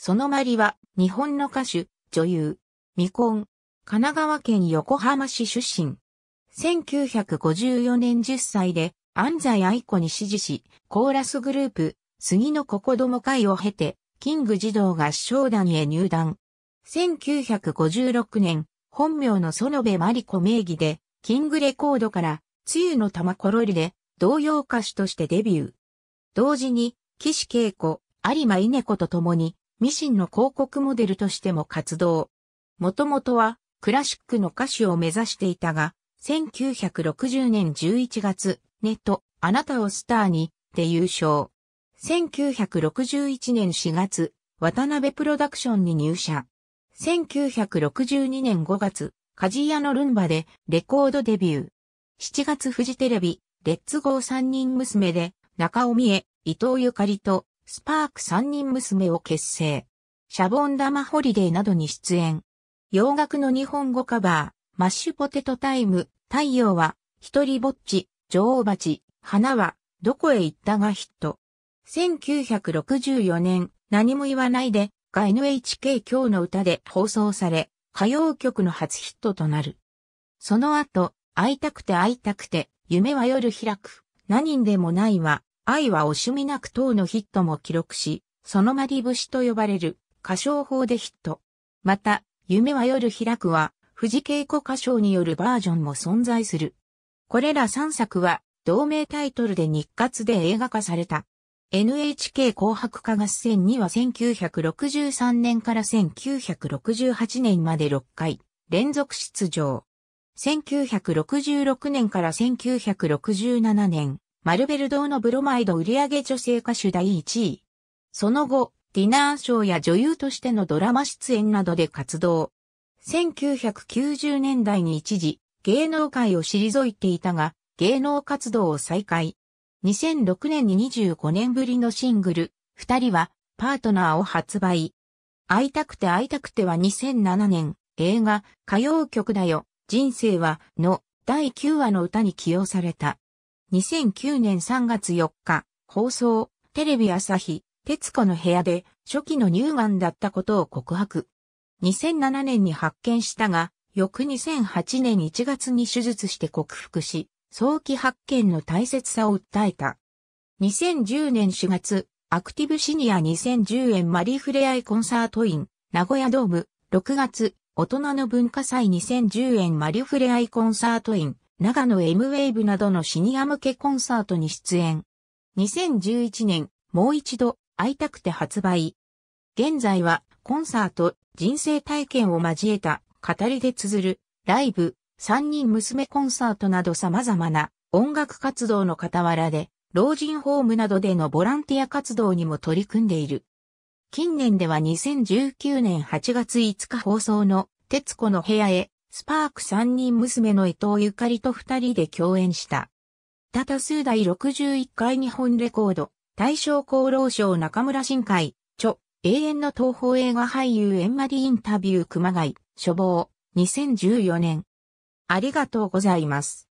そのまりは、日本の歌手、女優、未婚、神奈川県横浜市出身。1954年10歳で、安西愛子に支持し、コーラスグループ、杉の子子供会を経て、キング児童合唱団へ入団。1956年、本名の園部真理子名義で、キングレコードから、つゆの玉ころりで、童謡歌手としてデビュー。同時に、岸恵子、有馬稲子と共に、ミシンの広告モデルとしても活動。もともとはクラシックの歌手を目指していたが、1960年11月、ネット、あなたをスターに、で優勝。1961年4月、渡辺プロダクションに入社。1962年5月、カジヤのルンバでレコードデビュー。7月フジテレビ、レッツゴー三人娘で、中尾美恵、伊藤ゆかりとスパーク三人娘を結成。シャボン玉ホリデーなどに出演。洋楽の日本語カバー、マッシュポテトタイム、太陽は、一人ぼっち、女王蜂、花は、どこへ行ったがヒット。1964年、何も言わないで、が NHK 今日の歌で放送され、歌謡曲の初ヒットとなる。その後、会いたくて会いたくて、夢は夜開く、何人でもないは、愛は惜しみなく等のヒットも記録し、そのまり節と呼ばれる歌唱法でヒット。また、夢は夜開くは、藤稽子歌唱によるバージョンも存在する。これら3作は、同名タイトルで日活で映画化された。NHK 紅白歌合戦には1963年から1968年まで6回連続出場。1966年から1967年、マルベル堂のブロマイド売上女性歌手第1位。その後、ディナーショーや女優としてのドラマ出演などで活動。1990年代に一時、芸能界を退いていたが、芸能活動を再開。2006年に25年ぶりのシングル、二人は、パートナーを発売。会いたくて会いたくては2007年、映画、歌謡曲だよ、人生は、の、第9話の歌に起用された。2009年3月4日、放送、テレビ朝日、徹子の部屋で初期の乳がんだったことを告白。2007年に発見したが、翌2008年1月に手術して克服し、早期発見の大切さを訴えた。2010年4月、アクティブシニア2010円マリーフレアイコンサートイン、名古屋ドーム、6月、大人の文化祭2010円マリフレアイコンサートイン、長野 M-Wave などのシニア向けコンサートに出演。2011年、もう一度、会いたくて発売。現在は、コンサート、人生体験を交えた、語りで綴る、ライブ、三人娘コンサートなど様々な音楽活動の傍らで、老人ホームなどでのボランティア活動にも取り組んでいる。近年では2019年8月5日放送の、徹子の部屋へスパーク三人娘の伊藤ゆかりと二人で共演した。たた数第61回日本レコード、大正厚労省中村新海、著、永遠の東宝映画俳優エンマリインタビュー熊谷、処方、2014年。ありがとうございます。